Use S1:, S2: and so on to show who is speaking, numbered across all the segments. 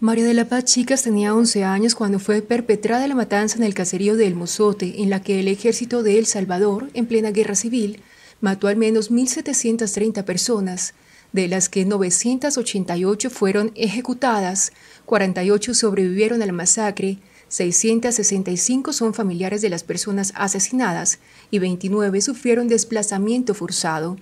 S1: María de la Paz Chicas tenía 11 años cuando fue perpetrada la matanza en el caserío de El Mozote, en la que el ejército de El Salvador, en plena guerra civil, mató al menos 1.730 personas, de las que 988 fueron ejecutadas, 48 sobrevivieron al masacre, 665 son familiares de las personas asesinadas y 29 sufrieron desplazamiento forzado.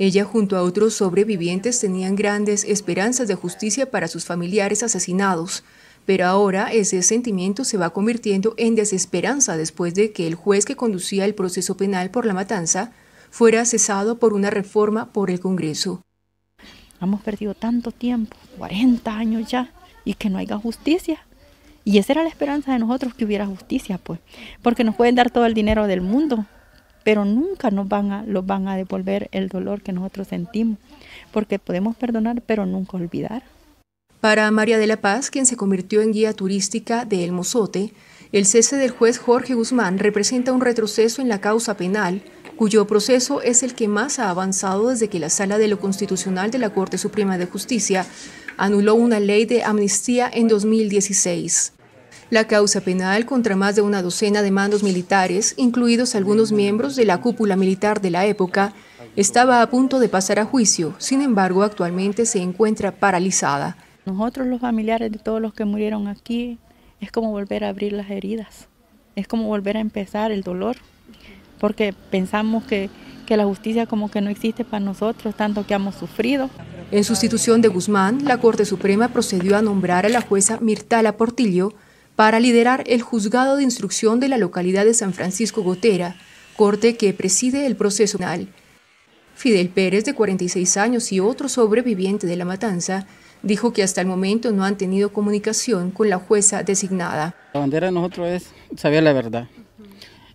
S1: Ella junto a otros sobrevivientes tenían grandes esperanzas de justicia para sus familiares asesinados, pero ahora ese sentimiento se va convirtiendo en desesperanza después de que el juez que conducía el proceso penal por la matanza fuera cesado por una reforma por el Congreso. Hemos perdido tanto
S2: tiempo, 40 años ya, y que no haya justicia. Y esa era la esperanza de nosotros que hubiera justicia, pues, porque nos pueden dar todo el dinero del mundo, pero nunca nos van a, van a devolver el dolor que nosotros sentimos, porque podemos perdonar, pero nunca olvidar. Para María de la Paz, quien se convirtió en guía turística de El Mozote,
S1: el cese del juez Jorge Guzmán representa un retroceso en la causa penal, cuyo proceso es el que más ha avanzado desde que la Sala de lo Constitucional de la Corte Suprema de Justicia anuló una ley de amnistía en 2016 la causa penal contra más de una docena de mandos militares, incluidos algunos miembros de la cúpula militar de la época, estaba a punto de pasar a juicio, sin embargo actualmente se encuentra
S2: paralizada. Nosotros los familiares de todos los que murieron aquí es como volver a abrir las heridas, es como volver a empezar el dolor, porque pensamos que, la justicia como que no existe para nosotros, tanto que hemos sufrido. En sustitución de
S1: Guzmán, la Corte Suprema procedió a nombrar a la jueza Mirtala Portillo, para liderar el juzgado de instrucción de la localidad de San Francisco Gotera, corte que preside el proceso penal. Fidel Pérez, de 46 años y otro sobreviviente de la matanza, dijo que hasta el momento no han tenido comunicación con la jueza designada.
S3: La bandera de nosotros es saber la verdad.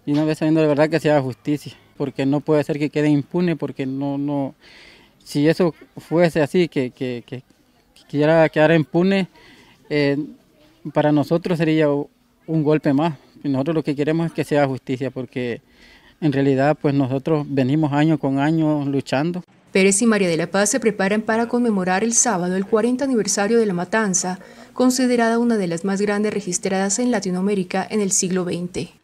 S3: Y una vez sabiendo la verdad que se haga justicia, porque no puede ser que quede impune, porque no, no, si eso fuese así, que, que, quiera quedar impune, eh, para nosotros sería un golpe más. Nosotros lo que queremos es que sea justicia, porque en realidad pues nosotros venimos año con año luchando.
S1: Pérez y María de la Paz se preparan para conmemorar el sábado el 40 aniversario de la matanza, considerada una de las más grandes registradas en Latinoamérica en el siglo XX.